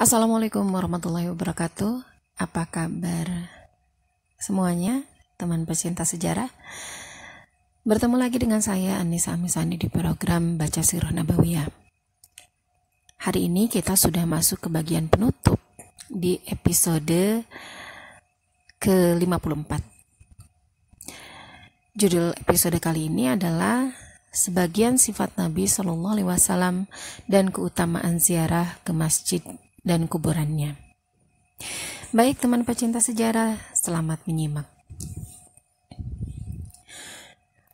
Assalamualaikum warahmatullahi wabarakatuh. Apa kabar semuanya, teman pecinta sejarah? Bertemu lagi dengan saya Anissa Amisani di program Baca Sirah Nabawiyah. Hari ini kita sudah masuk ke bagian penutup di episode ke-54. Judul episode kali ini adalah sebagian sifat Nabi Shallallahu alaihi wasallam dan keutamaan ziarah ke masjid dan kuburannya. Baik teman pecinta sejarah, selamat menyimak.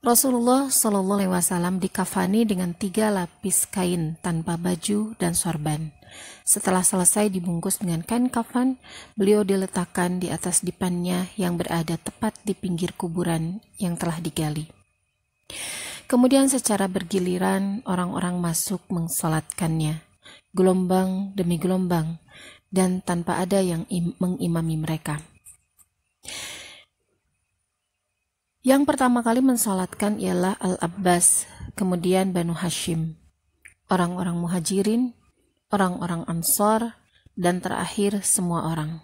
Rasulullah Shallallahu Alaihi Wasallam dikafani dengan tiga lapis kain tanpa baju dan sorban. Setelah selesai dibungkus dengan kain kafan, beliau diletakkan di atas dipannya yang berada tepat di pinggir kuburan yang telah digali. Kemudian secara bergiliran orang-orang masuk mensolatkannya gelombang demi gelombang, dan tanpa ada yang mengimami mereka. Yang pertama kali mensolatkan ialah Al-Abbas, kemudian Banu Hashim, orang-orang muhajirin, orang-orang ansor, dan terakhir semua orang.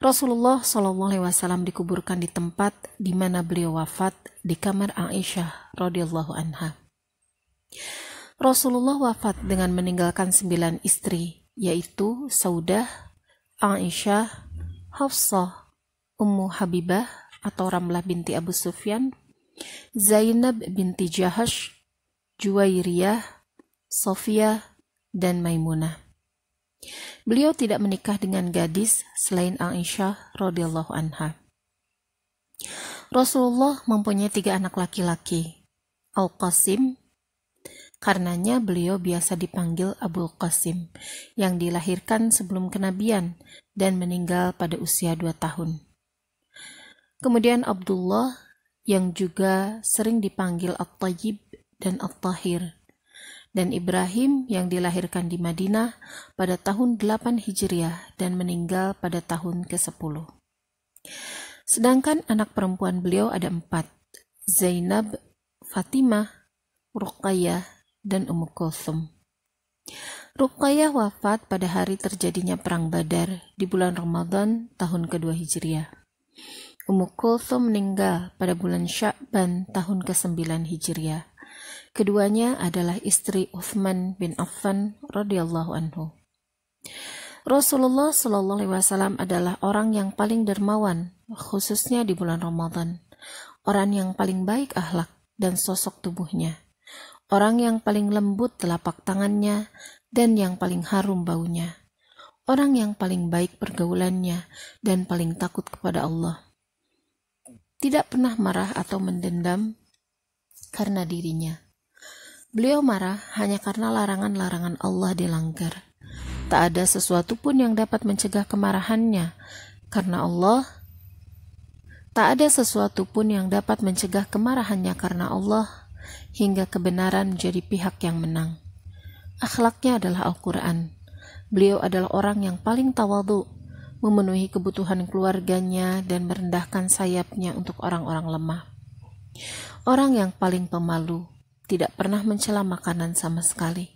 Rasulullah SAW dikuburkan di tempat di mana beliau wafat di kamar Aisyah radhiyallahu anha. Rasulullah wafat dengan meninggalkan sembilan istri, yaitu Saudah, Aisyah, Hafsah, Ummu Habibah atau Ramlah binti Abu Sufyan, Zainab binti Jahash, Juwairiyah, Sofia, dan Maimunah. Beliau tidak menikah dengan gadis selain Aisyah radhiyallahu anha. Rasulullah mempunyai tiga anak laki-laki, Al-Qasim, Karenanya beliau biasa dipanggil Abul Qasim, yang dilahirkan sebelum kenabian dan meninggal pada usia dua tahun. Kemudian Abdullah yang juga sering dipanggil At-Tayyib dan At-Tahir, dan Ibrahim yang dilahirkan di Madinah pada tahun 8 Hijriah dan meninggal pada tahun ke-10. Sedangkan anak perempuan beliau ada empat, Zainab, Fatimah, Ruqayyah, dan Ummu Kulthum. Ruqayyah wafat pada hari terjadinya Perang Badar di bulan Ramadan tahun kedua Hijriah. Ummu Kulthum meninggal pada bulan Sya'ban tahun ke-9 Hijriah. Keduanya adalah istri Uthman bin Affan radhiyallahu anhu. Rasulullah Shallallahu Alaihi Wasallam adalah orang yang paling dermawan, khususnya di bulan Ramadan. Orang yang paling baik akhlak dan sosok tubuhnya orang yang paling lembut telapak tangannya dan yang paling harum baunya, orang yang paling baik pergaulannya dan paling takut kepada Allah. Tidak pernah marah atau mendendam karena dirinya. Beliau marah hanya karena larangan-larangan Allah dilanggar. Tak ada sesuatu pun yang dapat mencegah kemarahannya, karena Allah. Tak ada sesuatu pun yang dapat mencegah kemarahannya karena Allah hingga kebenaran menjadi pihak yang menang. Akhlaknya adalah Al-Quran. Beliau adalah orang yang paling tawadu, memenuhi kebutuhan keluarganya dan merendahkan sayapnya untuk orang-orang lemah. Orang yang paling pemalu, tidak pernah mencela makanan sama sekali.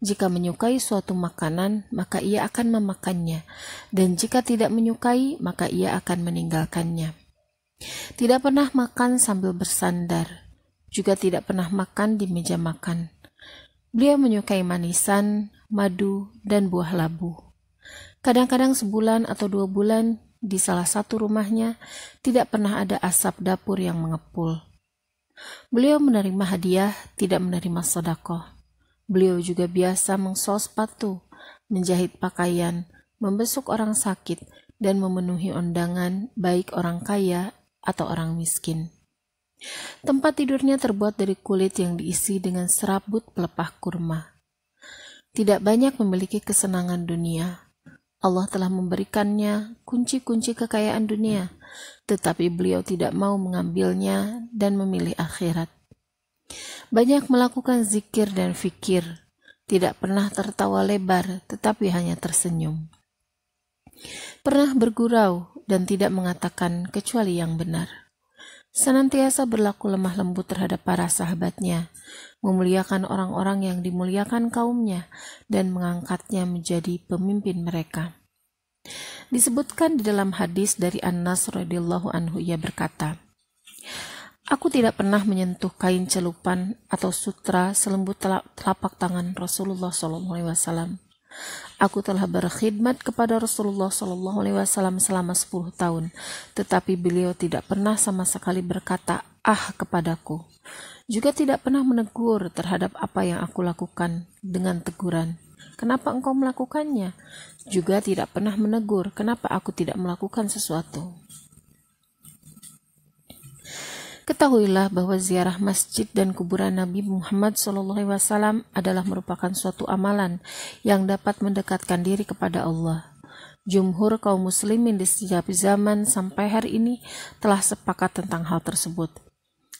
Jika menyukai suatu makanan, maka ia akan memakannya, dan jika tidak menyukai, maka ia akan meninggalkannya. Tidak pernah makan sambil bersandar, juga tidak pernah makan di meja makan. Beliau menyukai manisan, madu, dan buah labu. Kadang-kadang sebulan atau dua bulan di salah satu rumahnya tidak pernah ada asap dapur yang mengepul. Beliau menerima hadiah, tidak menerima sodako. Beliau juga biasa mengsol sepatu, menjahit pakaian, membesuk orang sakit, dan memenuhi undangan baik orang kaya atau orang miskin. Tempat tidurnya terbuat dari kulit yang diisi dengan serabut pelepah kurma. Tidak banyak memiliki kesenangan dunia. Allah telah memberikannya kunci-kunci kekayaan dunia, tetapi beliau tidak mau mengambilnya dan memilih akhirat. Banyak melakukan zikir dan fikir, tidak pernah tertawa lebar, tetapi hanya tersenyum. Pernah bergurau dan tidak mengatakan kecuali yang benar senantiasa berlaku lemah lembut terhadap para sahabatnya, memuliakan orang-orang yang dimuliakan kaumnya, dan mengangkatnya menjadi pemimpin mereka. Disebutkan di dalam hadis dari Anas An radhiyallahu anhu ia berkata, Aku tidak pernah menyentuh kain celupan atau sutra selembut telapak tangan Rasulullah SAW. Aku telah berkhidmat kepada Rasulullah Shallallahu Alaihi Wasallam selama 10 tahun, tetapi beliau tidak pernah sama sekali berkata ah kepadaku. Juga tidak pernah menegur terhadap apa yang aku lakukan dengan teguran. Kenapa engkau melakukannya? Juga tidak pernah menegur kenapa aku tidak melakukan sesuatu. Ketahuilah bahwa ziarah masjid dan kuburan Nabi Muhammad SAW adalah merupakan suatu amalan yang dapat mendekatkan diri kepada Allah. Jumhur kaum muslimin di setiap zaman sampai hari ini telah sepakat tentang hal tersebut.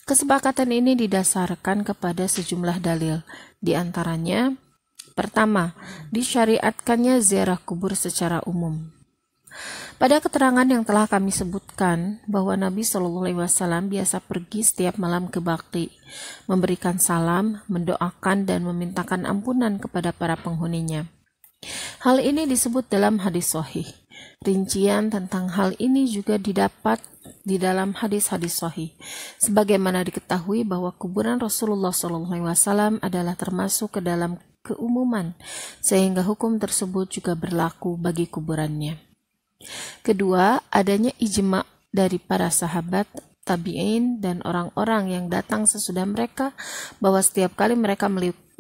Kesepakatan ini didasarkan kepada sejumlah dalil, di antaranya Pertama, disyariatkannya ziarah kubur secara umum. Pada keterangan yang telah kami sebutkan bahwa Nabi Shallallahu Alaihi Wasallam biasa pergi setiap malam ke Bakti, memberikan salam, mendoakan dan memintakan ampunan kepada para penghuninya. Hal ini disebut dalam hadis sohih. Rincian tentang hal ini juga didapat di dalam hadis-hadis sohih. Sebagaimana diketahui bahwa kuburan Rasulullah Shallallahu Alaihi Wasallam adalah termasuk ke dalam keumuman, sehingga hukum tersebut juga berlaku bagi kuburannya. Kedua, adanya ijma dari para sahabat, tabi'in, dan orang-orang yang datang sesudah mereka bahwa setiap kali mereka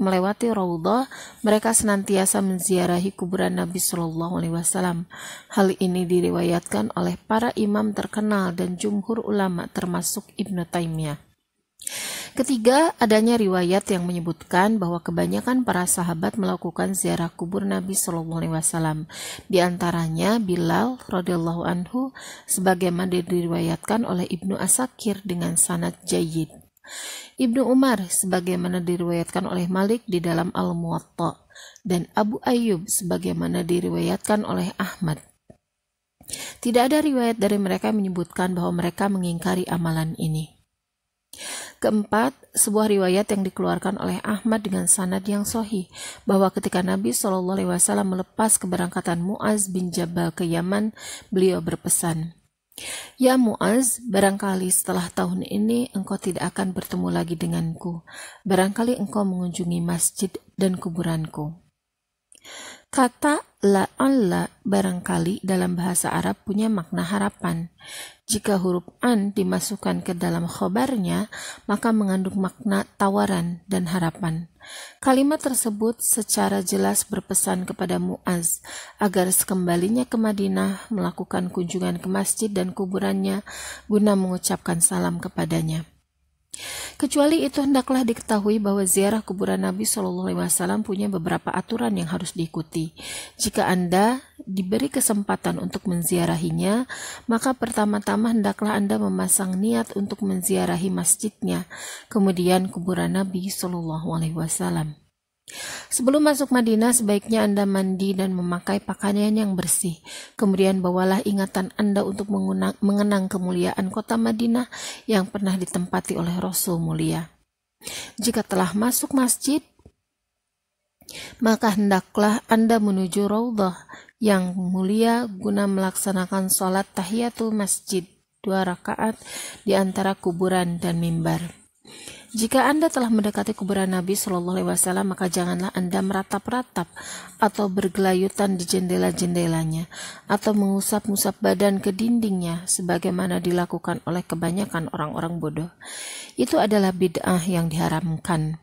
melewati Raudhah, mereka senantiasa menziarahi kuburan Nabi Shallallahu Alaihi Wasallam. Hal ini diriwayatkan oleh para imam terkenal dan jumhur ulama termasuk Ibnu Taimiyah. Ketiga, adanya riwayat yang menyebutkan bahwa kebanyakan para sahabat melakukan ziarah kubur Nabi Shallallahu Alaihi Wasallam. Di antaranya Bilal radhiyallahu anhu, sebagaimana diriwayatkan oleh Ibnu Asakir dengan sanad jayid. Ibnu Umar, sebagaimana diriwayatkan oleh Malik di dalam Al-Muwatta, dan Abu Ayyub, sebagaimana diriwayatkan oleh Ahmad. Tidak ada riwayat dari mereka yang menyebutkan bahwa mereka mengingkari amalan ini. Keempat, sebuah riwayat yang dikeluarkan oleh Ahmad dengan sanad yang sohi bahwa ketika Nabi SAW melepas keberangkatan Muaz bin Jabal ke Yaman, beliau berpesan, Ya Muaz, barangkali setelah tahun ini engkau tidak akan bertemu lagi denganku. Barangkali engkau mengunjungi masjid dan kuburanku. Kata La on la barangkali dalam bahasa Arab punya makna harapan. Jika huruf an dimasukkan ke dalam khobarnya, maka mengandung makna tawaran dan harapan. Kalimat tersebut secara jelas berpesan kepada Muaz agar sekembalinya ke Madinah melakukan kunjungan ke masjid dan kuburannya guna mengucapkan salam kepadanya. Kecuali itu hendaklah diketahui bahwa ziarah kuburan Nabi Shallallahu Alaihi Wasallam punya beberapa aturan yang harus diikuti. Jika anda diberi kesempatan untuk menziarahinya, maka pertama-tama hendaklah anda memasang niat untuk menziarahi masjidnya, kemudian kuburan Nabi Shallallahu Alaihi Wasallam. Sebelum masuk Madinah, sebaiknya Anda mandi dan memakai pakaian yang bersih. Kemudian bawalah ingatan Anda untuk mengenang, kemuliaan kota Madinah yang pernah ditempati oleh Rasul mulia. Jika telah masuk masjid, maka hendaklah Anda menuju Raudhah yang mulia guna melaksanakan sholat tahiyatul masjid dua rakaat di antara kuburan dan mimbar. Jika Anda telah mendekati kuburan Nabi Shallallahu Alaihi Wasallam, maka janganlah Anda meratap-ratap atau bergelayutan di jendela-jendelanya, atau mengusap usap badan ke dindingnya, sebagaimana dilakukan oleh kebanyakan orang-orang bodoh. Itu adalah bid'ah yang diharamkan.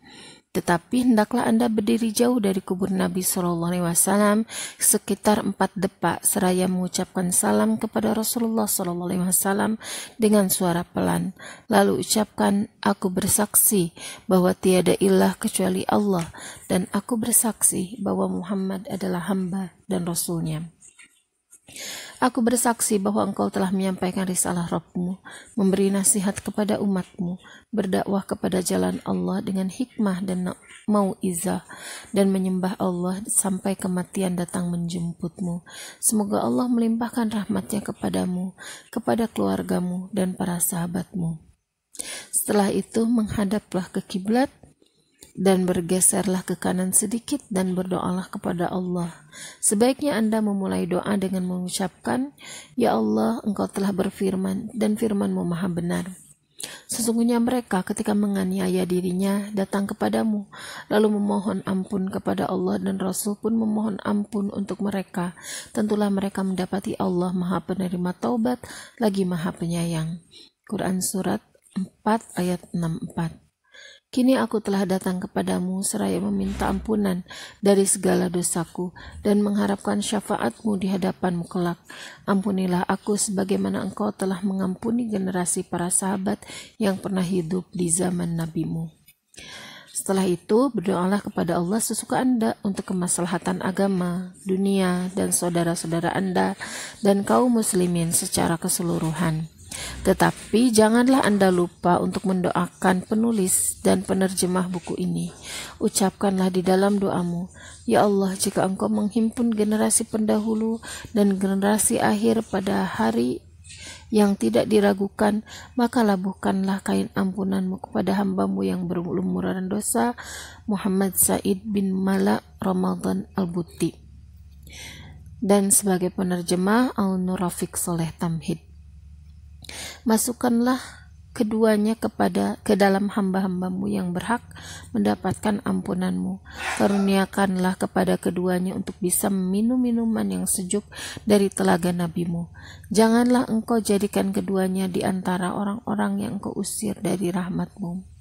Tetapi hendaklah Anda berdiri jauh dari kubur Nabi Shallallahu Alaihi Wasallam sekitar empat depak seraya mengucapkan salam kepada Rasulullah Shallallahu Alaihi Wasallam dengan suara pelan. Lalu ucapkan, Aku bersaksi bahwa tiada ilah kecuali Allah dan aku bersaksi bahwa Muhammad adalah hamba dan Rasulnya. Aku bersaksi bahwa engkau telah menyampaikan risalah Rabbimu, memberi nasihat kepada umatmu, berdakwah kepada jalan Allah dengan hikmah dan mau izah, dan menyembah Allah sampai kematian datang menjemputmu. Semoga Allah melimpahkan rahmatnya kepadamu, kepada keluargamu, dan para sahabatmu. Setelah itu menghadaplah ke kiblat dan bergeserlah ke kanan sedikit dan berdoalah kepada Allah. Sebaiknya Anda memulai doa dengan mengucapkan, Ya Allah, Engkau telah berfirman dan firmanmu maha benar. Sesungguhnya mereka ketika menganiaya dirinya datang kepadamu, lalu memohon ampun kepada Allah dan Rasul pun memohon ampun untuk mereka. Tentulah mereka mendapati Allah maha penerima taubat lagi maha penyayang. Quran Surat 4 ayat 64 Kini aku telah datang kepadamu seraya meminta ampunan dari segala dosaku dan mengharapkan syafaatmu di hadapanmu kelak. Ampunilah aku sebagaimana engkau telah mengampuni generasi para sahabat yang pernah hidup di zaman nabimu. Setelah itu, berdoalah kepada Allah sesuka Anda untuk kemaslahatan agama, dunia, dan saudara-saudara Anda dan kaum muslimin secara keseluruhan. Tetapi janganlah Anda lupa untuk mendoakan penulis dan penerjemah buku ini. Ucapkanlah di dalam doamu, Ya Allah, jika Engkau menghimpun generasi pendahulu dan generasi akhir pada hari yang tidak diragukan, maka labuhkanlah kain ampunanmu kepada hambamu yang berlumuran dosa, Muhammad Said bin Malak Ramadan Al-Buti. Dan sebagai penerjemah, Aunur Rafiq Soleh Tamhid. Masukkanlah keduanya kepada ke dalam hamba-hambamu yang berhak mendapatkan ampunanmu. Karuniakanlah kepada keduanya untuk bisa minum minuman yang sejuk dari telaga nabimu. Janganlah engkau jadikan keduanya di antara orang-orang yang engkau usir dari rahmatmu.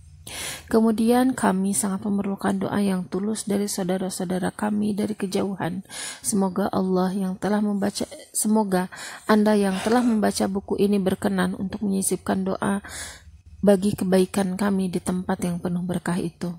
Kemudian kami sangat memerlukan doa yang tulus dari saudara-saudara kami dari kejauhan. Semoga Allah yang telah membaca semoga Anda yang telah membaca buku ini berkenan untuk menyisipkan doa bagi kebaikan kami di tempat yang penuh berkah itu.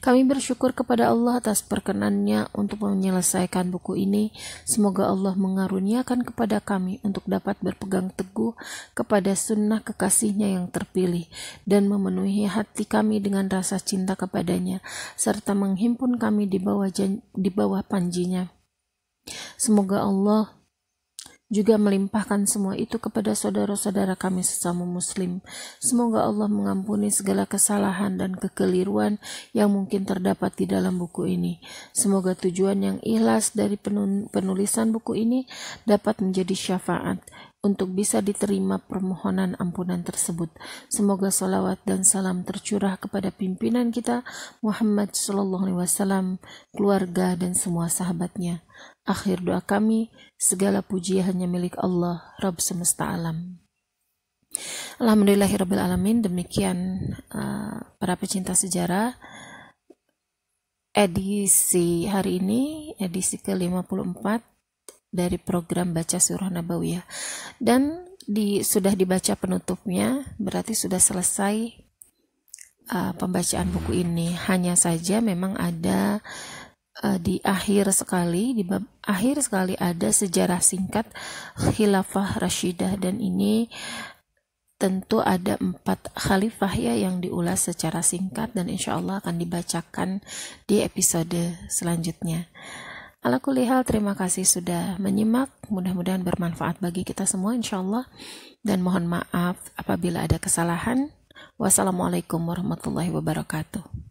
Kami bersyukur kepada Allah atas perkenannya untuk menyelesaikan buku ini. Semoga Allah mengaruniakan kepada kami untuk dapat berpegang teguh kepada sunnah kekasihnya yang terpilih dan memenuhi hati kami dengan rasa cinta kepadanya serta menghimpun kami di bawah, di bawah panjinya. Semoga Allah juga melimpahkan semua itu kepada saudara-saudara kami sesama muslim. Semoga Allah mengampuni segala kesalahan dan kekeliruan yang mungkin terdapat di dalam buku ini. Semoga tujuan yang ikhlas dari penulisan buku ini dapat menjadi syafaat untuk bisa diterima permohonan ampunan tersebut. Semoga salawat dan salam tercurah kepada pimpinan kita Muhammad Shallallahu Alaihi Wasallam, keluarga dan semua sahabatnya. Akhir doa kami, segala puji hanya milik Allah, Rabb semesta alam. Alhamdulillahirabbil alamin. Demikian uh, para pecinta sejarah edisi hari ini, edisi ke-54 dari program Baca Surah Nabawiyah. Dan di, sudah dibaca penutupnya, berarti sudah selesai uh, pembacaan buku ini. Hanya saja memang ada uh, di akhir sekali di bab akhir sekali ada sejarah singkat khilafah Rashidah dan ini tentu ada empat khalifah ya yang diulas secara singkat dan insya Allah akan dibacakan di episode selanjutnya. Ala kulihal terima kasih sudah menyimak, mudah-mudahan bermanfaat bagi kita semua insya Allah dan mohon maaf apabila ada kesalahan. Wassalamualaikum warahmatullahi wabarakatuh.